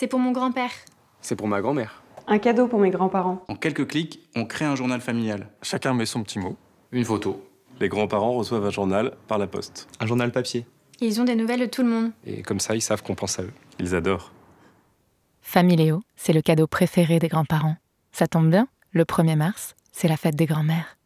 C'est pour mon grand-père. C'est pour ma grand-mère. Un cadeau pour mes grands-parents. En quelques clics, on crée un journal familial. Chacun met son petit mot. Une photo. Les grands-parents reçoivent un journal par la poste. Un journal papier. ils ont des nouvelles de tout le monde. Et comme ça, ils savent qu'on pense à eux. Ils adorent. Familéo, c'est le cadeau préféré des grands-parents. Ça tombe bien, le 1er mars, c'est la fête des grands-mères.